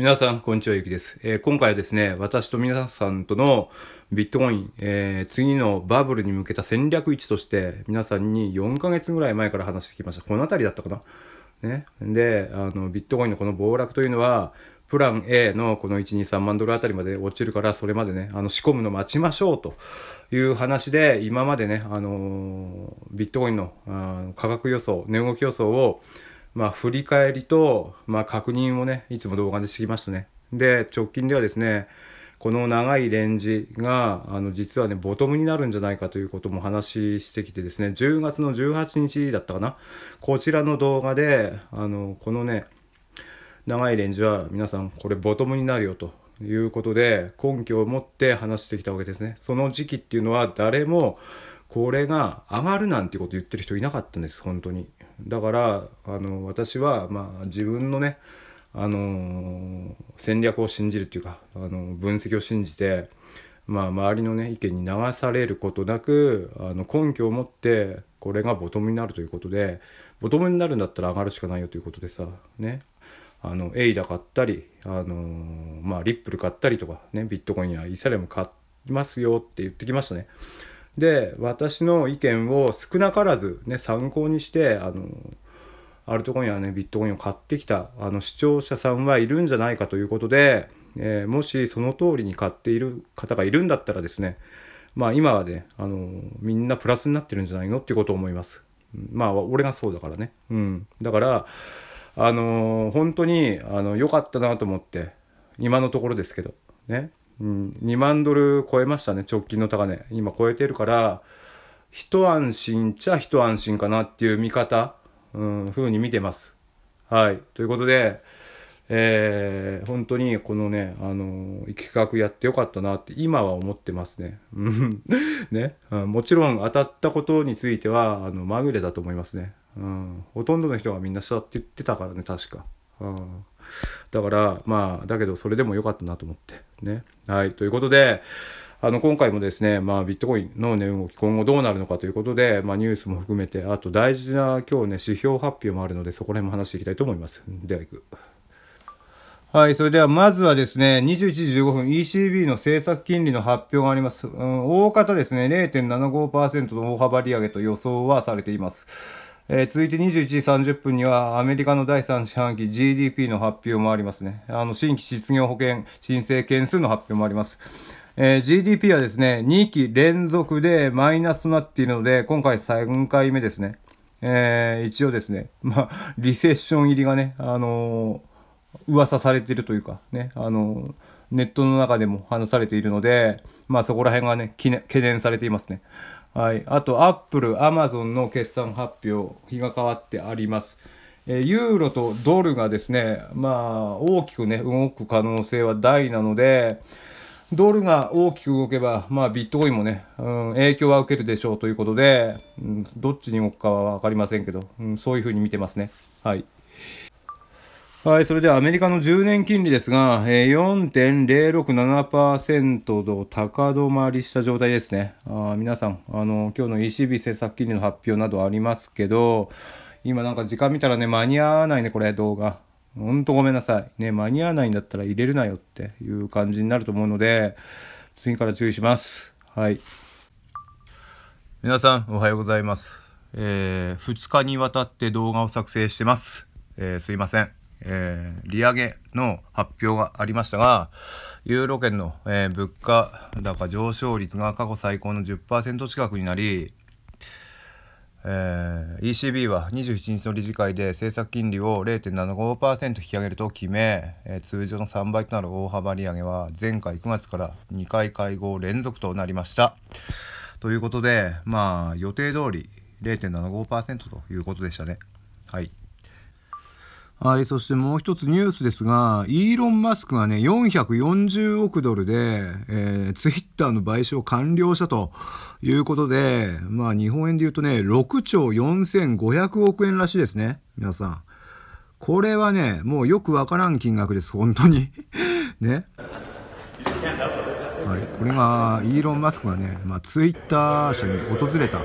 皆さん、こんにちは、ゆきです、えー、今回はですね、私と皆さんとのビットコイン、えー、次のバブルに向けた戦略位置として、皆さんに4ヶ月ぐらい前から話してきました。この辺りだったかなね。で、あの、ビットコインのこの暴落というのは、プラン A のこの1、2、3万ドルあたりまで落ちるから、それまでね、あの仕込むの待ちましょうという話で、今までね、あのー、ビットコインの価格予想、値動き予想を、まあ、振り返りと、まあ、確認をね、いつも動画でしてきましたね。で、直近ではですね、この長いレンジが、あの、実はね、ボトムになるんじゃないかということも話してきてですね、10月の18日だったかな。こちらの動画で、あの、このね、長いレンジは皆さん、これボトムになるよということで、根拠を持って話してきたわけですね。その時期っていうのは誰も、これが上がるなんてこと言ってる人いなかったんです、本当に。だからあの私は、まあ、自分のね、あの戦略を信じるっていうか、あの分析を信じて、まあ、周りの、ね、意見に流されることなくあの根拠を持ってこれがボトムになるということでボトムになるんだったら上がるしかないよということでさねあのエイダ買ったり、あのまあ、リップル買ったりとか、ね、ビットコインやイーサリアム買いますよって言ってきましたね。で私の意見を少なからず、ね、参考にしてあのアルトコインやねビットコインを買ってきたあの視聴者さんはいるんじゃないかということで、えー、もしその通りに買っている方がいるんだったらですねまあ今はねあのみんなプラスになってるんじゃないのっていうことを思います。まあ俺がそうだからね。うん、だからあのー、本当にあの良かったなと思って今のところですけどねうん、2万ドル超えましたね、直近の高値。今超えてるから、一安心っちゃ一安心かなっていう見方、うん、風に見てます。はい。ということで、えー、本当にこのね、あのー、企画やってよかったなって今は思ってますね。ね、うん、もちろん当たったことについては、あの、まぐれだと思いますね。うん、ほとんどの人がみんなそうって言ってたからね、確か。うんだからまあだけどそれでも良かったなと思ってねはいということであの今回もですね、まあ、ビットコインの値、動き今後どうなるのかということで、まあ、ニュースも含めてあと大事な今日ね指標発表もあるのでそこら辺も話していきたいと思いますでは行くはい、それではまずはですね、21時15分 ECB の政策金利の発表があります。うん、大方ですね、0.75%の大幅利上げと予想はされています。えー、続いて21時30分にはアメリカの第3四半期 GDP の発表もありますね。あの新規失業保険申請件数の発表もあります。えー、GDP はですね、2期連続でマイナスとなっているので、今回3回目ですね。えー、一応ですね、まあ、リセッション入りがね、あのー、噂されているというか、ね、あのネットの中でも話されているので、まあそこら辺がね、懸念されていますね。はい。あと、アップル、アマゾンの決算発表、日が変わってあります。えユーロとドルがですね、まあ、大きくね、動く可能性は大なので、ドルが大きく動けば、まあ、ビットコインもね、うん、影響は受けるでしょうということで、うん、どっちに動くかは分かりませんけど、うん、そういうふうに見てますね。はい。はい、それではアメリカの10年金利ですが、えー、4.067%と高止まりした状態ですね。あ皆さん、あの今日の ECB 政策金利の発表などありますけど、今なんか時間見たらね、間に合わないね、これ、動画。本当ごめんなさい。ね、間に合わないんだったら入れるなよっていう感じになると思うので、次から注意します。はい。皆さん、おはようございます。えー、2日にわたって動画を作成してます。えー、すいません。えー、利上げの発表がありましたが、ユーロ圏の、えー、物価高上昇率が過去最高の10%近くになり、えー、ECB は27日の理事会で政策金利を0.75%引き上げると決め、えー、通常の3倍となる大幅利上げは前回9月から2回会合連続となりました。ということで、まあ予定通り0.75%ということでしたね。はい。はい、そしてもう一つニュースですが、イーロン・マスクがね、440億ドルで、えー、ツイッターの買収を完了したということで、まあ日本円で言うとね、6兆4500億円らしいですね、皆さん。これはね、もうよくわからん金額です、本当に。ね。はい、これが、イーロン・マスクがね、まあ、ツイッター社に訪れた、う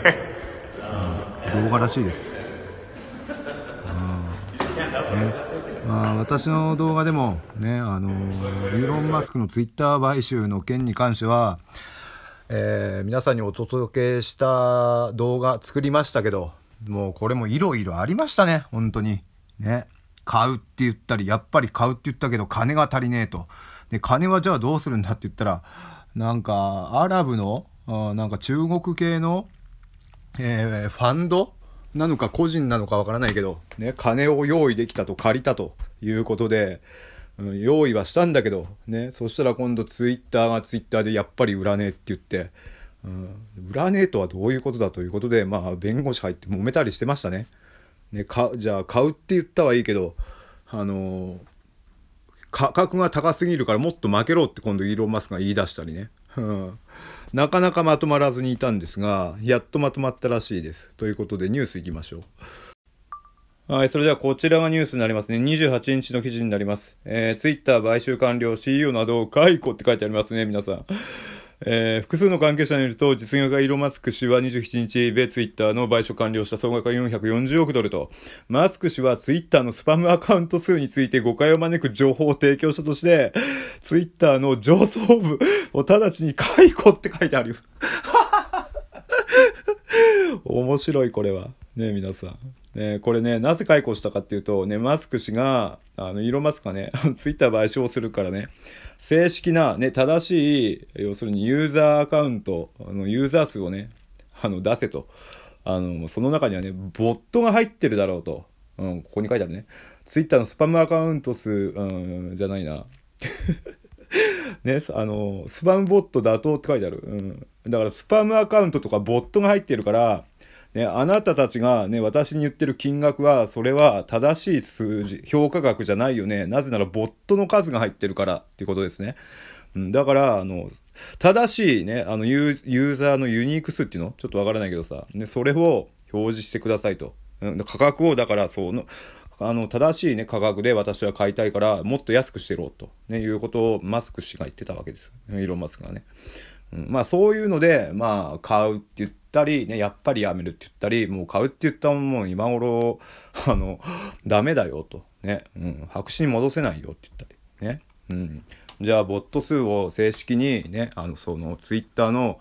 ん、動画らしいです。まあ、私の動画でもねあのイーロン・マスクのツイッター買収の件に関しては、えー、皆さんにお届けした動画作りましたけどもうこれもいろいろありましたね本当にね買うって言ったりやっぱり買うって言ったけど金が足りねえとで金はじゃあどうするんだって言ったらなんかアラブのあなんか中国系の、えー、ファンドなのか個人なのかわからないけど、ね、金を用意できたと借りたということで、うん、用意はしたんだけど、ね、そしたら今度ツイッターがツイッターでやっぱり売らねえって言って、うん、売らねえとはどういうことだということで、まあ、弁護士入って揉めたりしてましたね。ねかじゃあ買うって言ったはいいけど、あのー、価格が高すぎるからもっと負けろって今度イーロン・マスクが言い出したりね。うんなかなかまとまらずにいたんですが、やっとまとまったらしいです。ということでニュースいきましょう。はい、それではこちらがニュースになりますね。28日の記事になります。えー、Twitter 買収完了 CEO など解雇って書いてありますね、皆さん。えー、複数の関係者によると、実業家イロマスク氏は27日、米ツイッターの買収完了した総額440億ドルと、マスク氏はツイッターのスパムアカウント数について誤解を招く情報を提供したとして、ツイッターの上層部を直ちに解雇って書いてあるよ。面白い、これは。ね、皆さん。ね、これね、なぜ解雇したかっていうと、ね、マスク氏が、あの、イーロン・マスクがね、ツイッター買収をするからね、正式な、ね、正しい、要するにユーザーアカウント、あの、ユーザー数をね、あの、出せと。あの、その中にはね、ボットが入ってるだろうと。うん、ここに書いてあるね。ツイッターのスパムアカウント数、うん、じゃないな。ね、あの、スパムボット妥当って書いてある。うん。だから、スパムアカウントとかボットが入ってるから、ね、あなたたちがね、私に言ってる金額は、それは正しい数字、評価額じゃないよね。なぜなら、ボットの数が入ってるからっていうことですね。うん、だから、あの、正しいね、あのユーザーのユニーク数っていうのちょっとわからないけどさ、ね、それを表示してくださいと。うん、価格を、だから、その、あの正しい、ね、価格で私は買いたいからもっと安くしてろと、ね、いうことをマスク氏が言ってたわけですイーロン・マスクがね、うん、まあそういうのでまあ買うって言ってったり、ね、やっぱりやめるって言ったりもう買うって言ったもん、う今頃 あのダメだよとね、うん、白紙に戻せないよって言ったりね、うん、じゃあボット数を正式にねあのそのツイッターの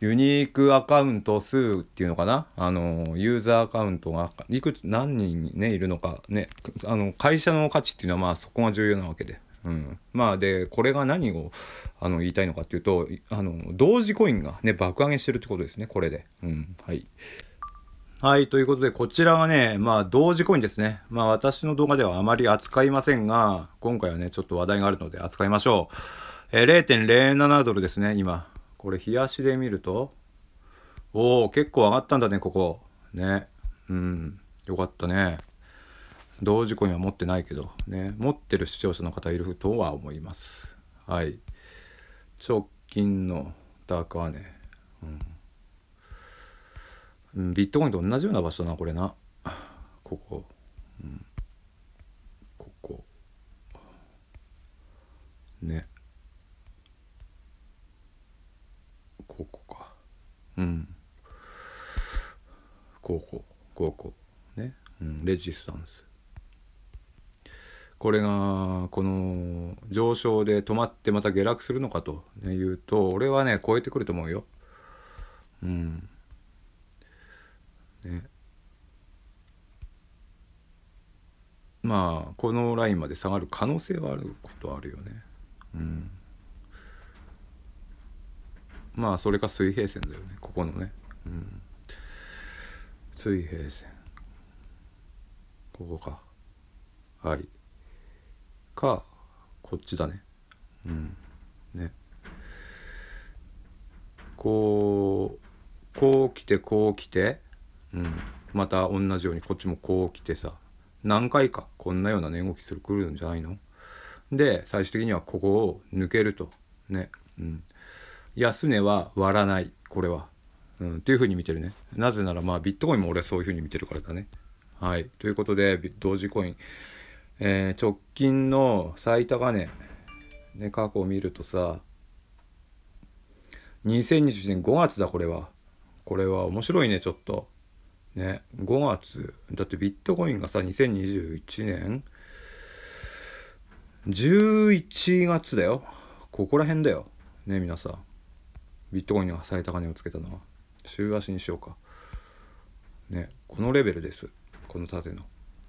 ユニークアカウント数っていうのかなあのユーザーアカウントがいくつ何人ねいるのかねあの会社の価値っていうのはまあそこが重要なわけでうん、まあでこれが何をあの言いたいのかっていうとあの同時コインがね爆上げしてるってことですねこれで、うん、はいはい、ということで、こちらはね、まあ、同時コインですね。まあ、私の動画ではあまり扱いませんが、今回はね、ちょっと話題があるので扱いましょう。えー、0.07ドルですね、今。これ、冷やしで見ると、おお結構上がったんだね、ここ。ね。うん、よかったね。同時インは持ってないけど、ね、持ってる視聴者の方いるとは思います。はい。直近のダークアネ。うん。ビットコインと同じような場所だな、これな。ここ。うん。ここ。ね。ここか。うん。ここ、ここ。ね。うん、レジスタンス。これがこの上昇で止まってまた下落するのかというと俺はね超えてくると思うよ。うん。ね。まあこのラインまで下がる可能性はあることあるよね。うん。まあそれか水平線だよねここのね。うん。水平線。ここか。はい。かこっちだねうんねこうこう来てこう来て、うん、また同じようにこっちもこう来てさ何回かこんなような値動きするくるんじゃないので最終的にはここを抜けるとね、うん、安値は割らないこれは、うん、っていうふうに見てるねなぜならまあビットコインも俺はそういうふうに見てるからだねはいということで同時コインえー、直近の最高値、ね、過去を見るとさ、2020年5月だ、これは。これは面白いね、ちょっと。ね、5月。だってビットコインがさ、2021年11月だよ。ここら辺だよ。ね、皆さん。ビットコインが最高値をつけたのは。週足にしようか。ね、このレベルです。この縦の。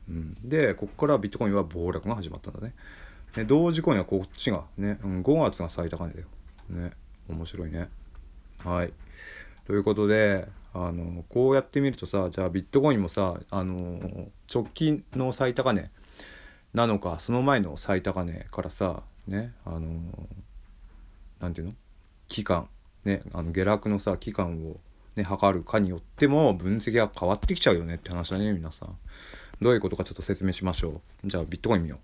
うん、でここからビットコインは暴落が始まったんだねね同時コインはこっちがね、うん、5月が最高値だよね面白いねはいということであのこうやってみるとさじゃあビットコインもさあの直近の最高値なのかその前の最高値からさねあの何て言うの期間ねあの下落のさ期間をね測るかによっても分析が変わってきちゃうよねって話だね皆さん。どういうことかちょっと説明しましょう。じゃあビットコイン見よ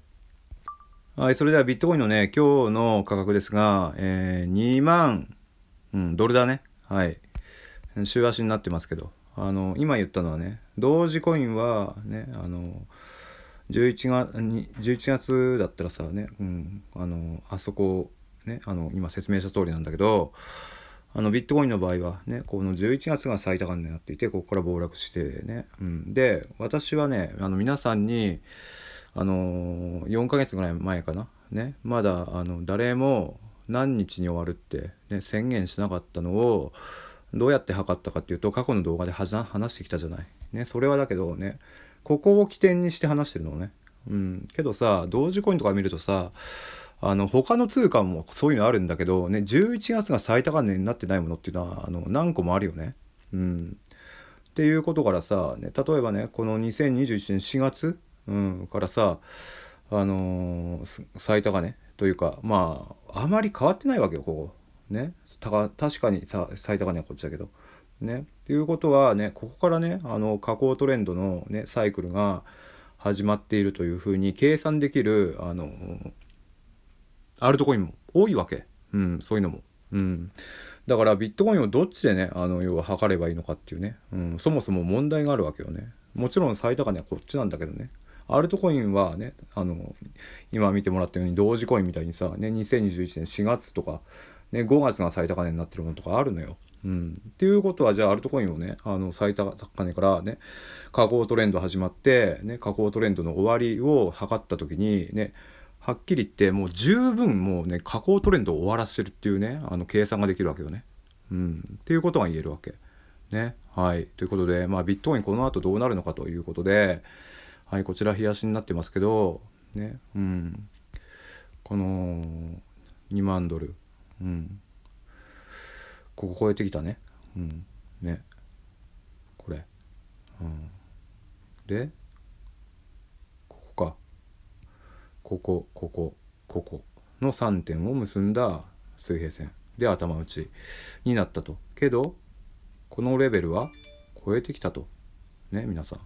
う。はい、それではビットコインのね、今日の価格ですが、えー、2万、うん、ドルだね。はい。週足になってますけど、あの、今言ったのはね、同時コインはね、あの、11月に11月だったらさね、うん、あのあそこねあの今説明した通りなんだけどあのビットコインの場合はね、この11月が最高値になっていて、ここから暴落してね。うん、で、私はね、あの皆さんに、あのー、4ヶ月ぐらい前かな、ね、まだあの誰も何日に終わるって、ね、宣言しなかったのを、どうやって測ったかっていうと、過去の動画で話してきたじゃない。ね、それはだけどね、ここを起点にして話してるのね。うん、けどさ、同時コインとか見るとさ、あの他の通貨もそういうのあるんだけど、ね、11月が最高値になってないものっていうのはあの何個もあるよね。うん、っていうことからさ、ね、例えばねこの2021年4月、うん、からさ、あのー、最高値というかまああまり変わってないわけよここ。ね、たか確かにさ最高値はこっちだけど。ね、ということはねここからねあの下降トレンドの、ね、サイクルが始まっているというふうに計算できるあのーアルトコインも多いわけ。うん、そういうのも。うん。だからビットコインをどっちでね、あの、要は測ればいいのかっていうね、うん、そもそも問題があるわけよね。もちろん最高値はこっちなんだけどね。アルトコインはね、あの、今見てもらったように同時コインみたいにさ、ね、2021年4月とか、ね、5月が最高値になってるものとかあるのよ。うん、っていうことはじゃあアルトコインをねあの最高値からね下降トレンド始まって、ね、下降トレンドの終わりを測った時にねはっきり言ってもう十分もうね下降トレンドを終わらせるっていうねあの計算ができるわけよね。うん、っていうことが言えるわけ。ね。はい。ということで、まあ、ビットコインこの後どうなるのかということで、はい、こちら冷やしになってますけど、ね。うん。この2万ドル。うん。ここ超えてきたね。うん。ね。これ。うん。で、ここここここの3点を結んだ水平線で頭打ちになったとけどこのレベルは超えてきたとね皆さん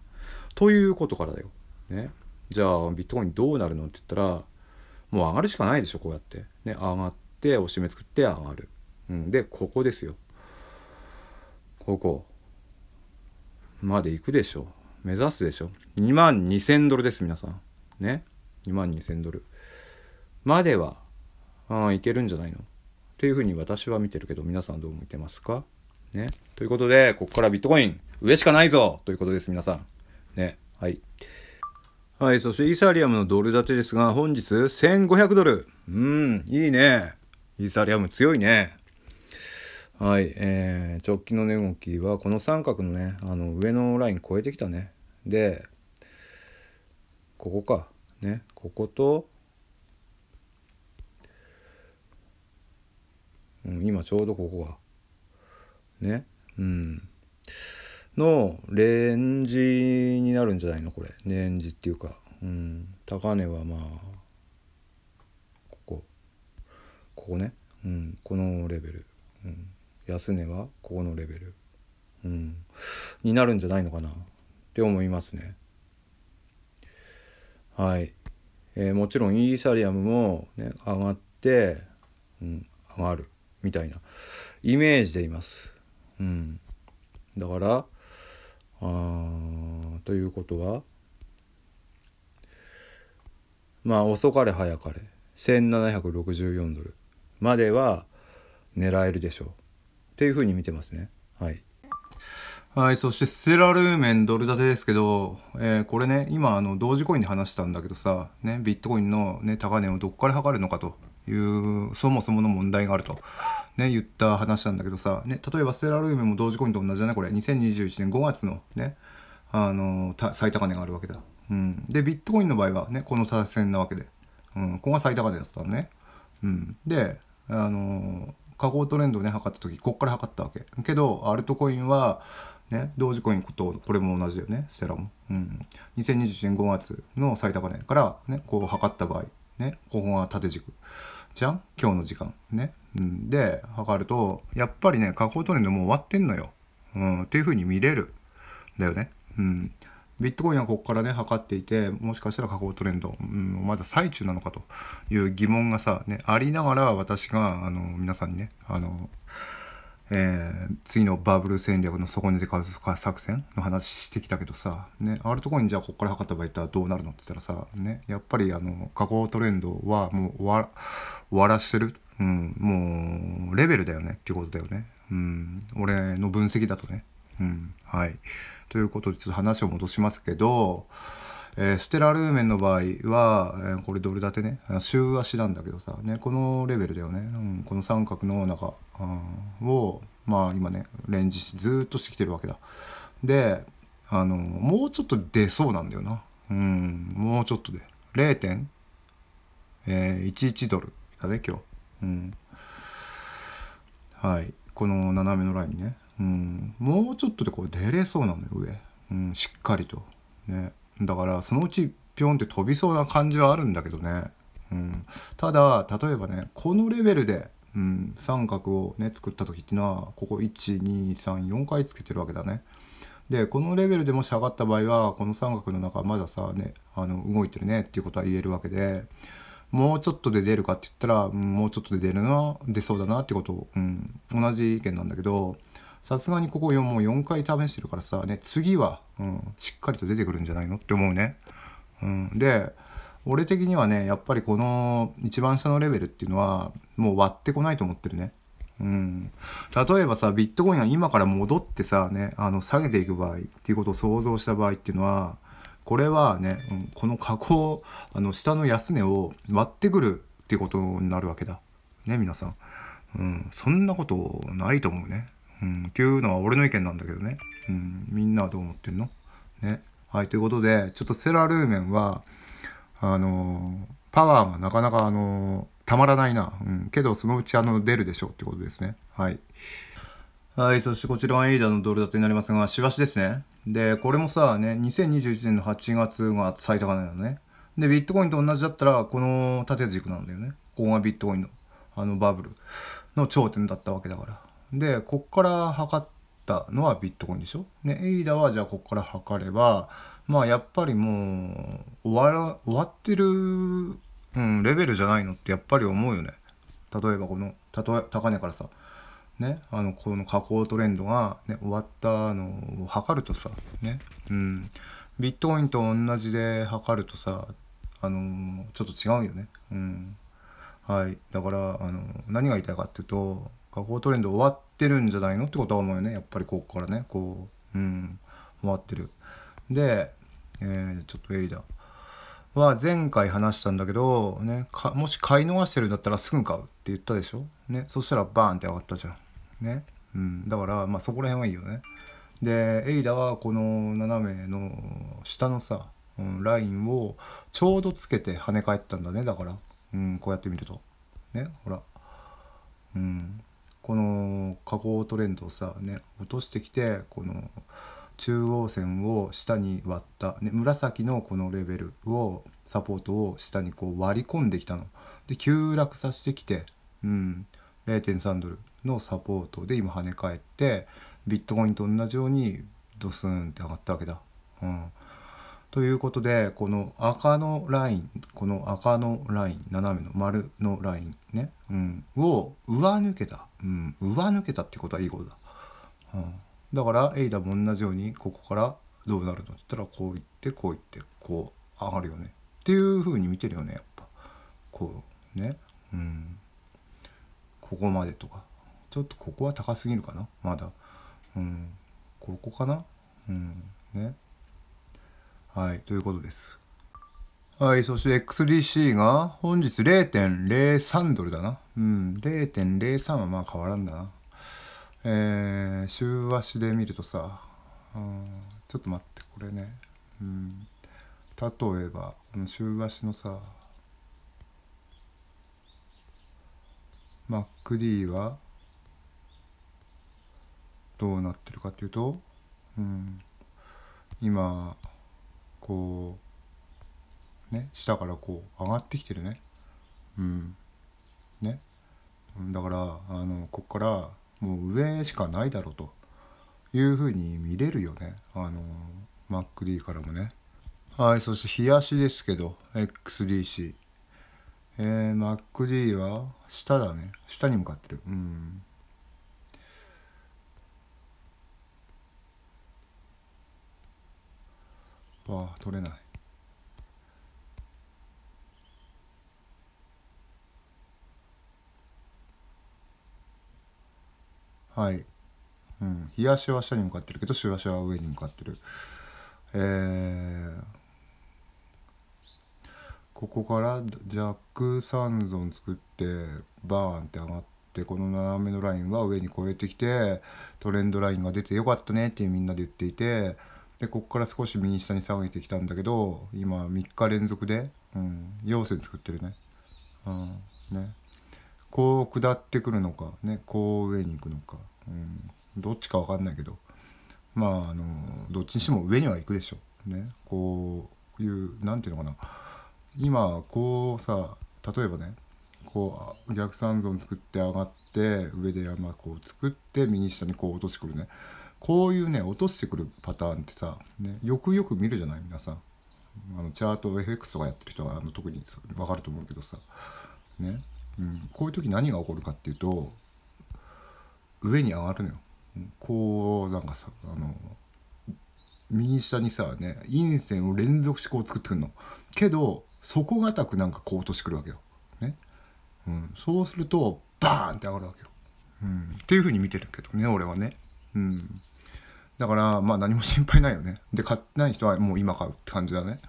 ということからだよ、ね、じゃあビットコインどうなるのって言ったらもう上がるしかないでしょこうやって、ね、上がって押し目作って上がる、うん、でここですよここまで行くでしょ目指すでしょ2万2000ドルです皆さんね2万2000ドルまではあいけるんじゃないのっていうふうに私は見てるけど皆さんどう見てますかね。ということで、ここからビットコイン、上しかないぞということです、皆さん。ね。はい。はい、そしてイーサリアムのドル建てですが、本日1500ドル。うん、いいね。イーサリアム強いね。はい、えー、直近の値動きは、この三角のね、あの上のライン超えてきたね。で、ここか。ねここと、うん、今ちょうどここがねうんのレンジになるんじゃないのこれレンジっていうか、うん、高値はまあここここね、うん、このレベル、うん、安値はここのレベル、うん、になるんじゃないのかなって思いますね。はいえー、もちろんイーサリアムも、ね、上がって、うん、上がるみたいなイメージでいます。うん、だからあということはまあ遅かれ早かれ1764ドルまでは狙えるでしょうっていうふうに見てますね。はいはい、そしてステラルーメンドル建てですけど、えー、これね、今あの同時コインで話したんだけどさ、ね、ビットコインの、ね、高値をどこから測るのかという、そもそもの問題があると、ね、言った話なんだけどさ、ね、例えばステラルーメンも同時コインと同じだね、これ、2021年5月のね、あの最高値があるわけだ。うん、で、ビットコインの場合はね、この多線なわけで、うん、ここが最高値だったのね。うん、で、あの下降トレンドをね、測った時、ここから測ったわけ。けど、アルトコインは、ね、同時コインとこれも同じだよねステラも、うん、2021年5月の最高値から、ね、こう測った場合、ね、ここが縦軸じゃん今日の時間ね、うん、で測るとやっぱりね下降トレンドもう終わってんのよ、うん、っていう風に見れるだよね、うん、ビットコインはここからね測っていてもしかしたら下降トレンド、うん、まだ最中なのかという疑問がさ、ね、ありながら私があの皆さんにねあのえー、次のバブル戦略の底にで数化作戦の話してきたけどさ、ね、あるところにじゃあこっから測った場合ったらどうなるのって言ったらさ、ね、やっぱりあの下降トレンドはもう終わらしてる、うん、もうレベルだよねっていうことだよね、うん、俺の分析だとね、うん、はいということでちょっと話を戻しますけどえー、ステラルーメンの場合は、えー、これドル建てね週足なんだけどさ、ね、このレベルだよね、うん、この三角の中、うん、をまあ今ねレンジずっとしてきてるわけだであのもうちょっと出そうなんだよなうんもうちょっとで0.11、え11ドルだね今日うんはいこの斜めのラインねうんもうちょっとでこう出れそうなのよ上、うん、しっかりとねだからそのうちピョンって飛びそうな感じはあるんだけどね、うん、ただ例えばねこのレベルで、うん、三角をね作った時っていうのはここ1234回つけてるわけだねでこのレベルでもし上がった場合はこの三角の中まださねあの動いてるねっていうことは言えるわけでもうちょっとで出るかって言ったら、もうちょっとで出るな出そうだなってこと、うん、同じ意見なんだけどさすがにここ4もう4回試してるからさ、ね、次は、うん、しっかりと出てくるんじゃないのって思うね。うん、で、俺的にはね、やっぱりこの一番下のレベルっていうのは、もう割ってこないと思ってるね。うん、例えばさビットコインが今から戻ってさねあの下げていく場合っていうことを想像した場合っていうのはこれはね、うん、この下降あの下の安値を割ってくるっていうことになるわけだね皆さん、うん、そんなことないと思うね。うん、っていうのは俺の意見なんだけどね、うん、みんなはどう思ってんのねはいということでちょっとセラルーメンはあのパワーがなかなかあのたまらないな、うん、けどそのうちあの出るでしょうってことですねはいはいそしてこちらはエイダーのドル建てになりますがしばしですねでこれもさね2021年の8月が最高値だねでビットコインと同じだったらこの縦軸なんだよねここがビットコインのあのバブルの頂点だったわけだからで、こっから測ったのはビットコインでしょね、エイダはじゃあこっから測れば、まあやっぱりもう終わら、終わってる、うん、レベルじゃないのってやっぱり思うよね。例えばこの、たとえ、高値からさ、ね、あの、この下降トレンドが、ね、終わったのを測るとさ、ね、うん、ビットコインと同じで測るとさ、あのちょっと違うよね。うん。はい。だから、あの何が言いたいかっていうと、下降トレンド終わってるんじゃないのってことは思うよねやっぱりここからねこううん終わってるで、えー、ちょっとエイダは前回話したんだけど、ね、もし買い逃してるんだったらすぐ買うって言ったでしょ、ね、そしたらバーンって上がったじゃん、ねうん、だから、まあ、そこら辺はいいよねでエイダはこの斜めの下のさ、うん、ラインをちょうどつけて跳ね返ったんだねだから、うん、こうやって見るとねほらうんこの下降トレンドをさ、ね、落としてきてこの中央線を下に割った、ね、紫のこのレベルをサポートを下にこう割り込んできたので急落させてきて、うん、0.3ドルのサポートで今跳ね返ってビットコインと同じようにドスンって上がったわけだ。うんということでこの赤のラインこの赤のライン斜めの丸のラインね、うん、を上抜けた、うん、上抜けたってことはいいことだ、うん、だからエイダも同じようにここからどうなるのって言ったらこういってこういってこう上がるよねっていうふうに見てるよねやっぱこうねうんここまでとかちょっとここは高すぎるかなまだうんここかなうんねはい、ということです。はい、そして XDC が本日0.03ドルだな。うん、0.03はまあ変わらんだな。えー、週足で見るとさ、うん、ちょっと待って、これね。うん、例えば、この週足のさ、MacD はどうなってるかっていうと、うん、今、こうね下からこう上がってきてるねうんねだからあのここからもう上しかないだろうというふうに見れるよねあの MacD からもねはいそして冷足ですけど XDC えー、MacD は下だね下に向かってるうんあ取れないはいうん冷やしは下に向かってるけどしわしは上に向かってるえー、ここからジャッ弱三ン作ってバーンって上がってこの斜めのラインは上に越えてきてトレンドラインが出てよかったねってみんなで言っていてでここから少し右下に下げてきたんだけど今3日連続で、うん、陽線作ってるね,、うん、ねこう下ってくるのか、ね、こう上に行くのか、うん、どっちか分かんないけどまああのどっちにしても上には行くでしょねこういう何て言うのかな今こうさ例えばねこう逆三尊作って上がって上で山こう作って右下にこう落としてくるねこういうね落としてくるパターンってさ、ね、よくよく見るじゃない皆さんあのチャート FX とかやってる人はあの特に分かると思うけどさ、ねうん、こういう時何が起こるかっていうと上に上がるのよこうなんかさあの右下にさね陰線を連続してこう作ってくるのけど底堅くなんかこう落としてくるわけよ、ねうん、そうするとバーンって上がるわけよ、うん、っていうふうに見てるけどね俺はねうんだから、まあ何も心配ないよね。で、買ってない人はもう今買うって感じだね。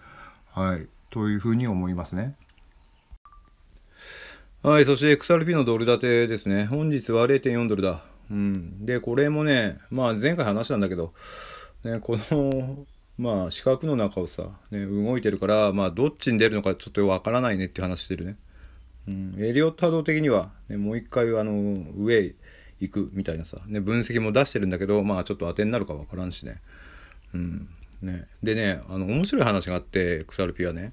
はい。というふうに思いますね。はい。そして XRP のドル建てですね。本日は0.4ドルだ。うん。で、これもね、まあ前回話したんだけど、ね、この、まあ四角の中をさ、ね、動いてるから、まあどっちに出るのかちょっとわからないねって話してるね。うん。エリオット波動的には、ね、もう一回あの、ウェイ、行くみたいなさ、ね、分析も出してるんだけど、まあちょっと当てになるかわからんしね。うん。ね。でね、あの、面白い話があって、XRP はね。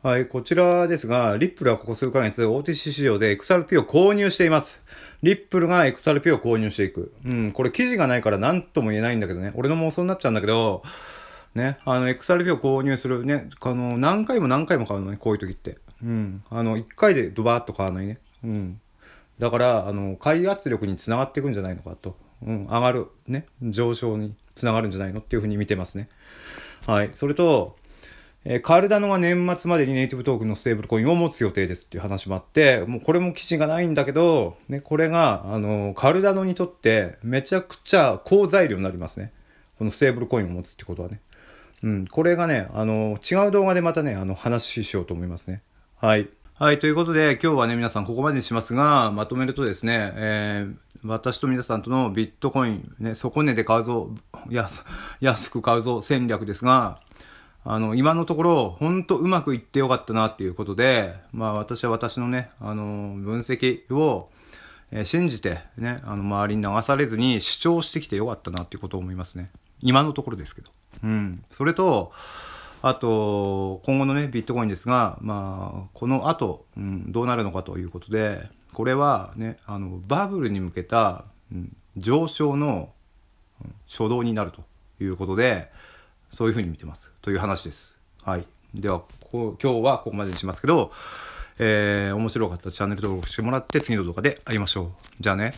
はい、こちらですが、リップルはここ数ヶ月 OTC 市場で XRP を購入しています。リップルが XRP を購入していく。うん、これ記事がないから何とも言えないんだけどね。俺の妄想になっちゃうんだけど、ね、あの XRP を購入するね、あの、何回も何回も買うのね、こういう時って。うん、あの、1回でドバーッと買わないね。うん。だからあの海圧力につながっていくんじゃないのかと、うん、上がるね上昇につながるんじゃないのっていうふうに見てますねはいそれと、えー、カルダノが年末までにネイティブトークンのステーブルコインを持つ予定ですっていう話もあってもうこれも基地がないんだけど、ね、これがあのカルダノにとってめちゃくちゃ好材料になりますねこのステーブルコインを持つってことはねうん、これがね、あの、違う動画でまたね、あの、話ししようと思いますね。はい。はい、ということで、今日はね、皆さんここまでにしますが、まとめるとですね、えー、私と皆さんとのビットコイン、ね、底値で買うぞ、安安く買うぞ戦略ですが、あの、今のところ、本当うまくいってよかったなっていうことで、まあ私は私のね、あの、分析を、えー、信じて、ね、あの、周りに流されずに主張してきてよかったなっていうことを思いますね。今のところですけど。うん。それと、あと、今後のね、ビットコインですが、まあ、この後、うん、どうなるのかということで、これはね、あの、バブルに向けた、うん、上昇の初動になるということで、そういうふうに見てます。という話です。はい。では、こ今日はここまでにしますけど、えー、面白かったらチャンネル登録してもらって、次の動画で会いましょう。じゃあね。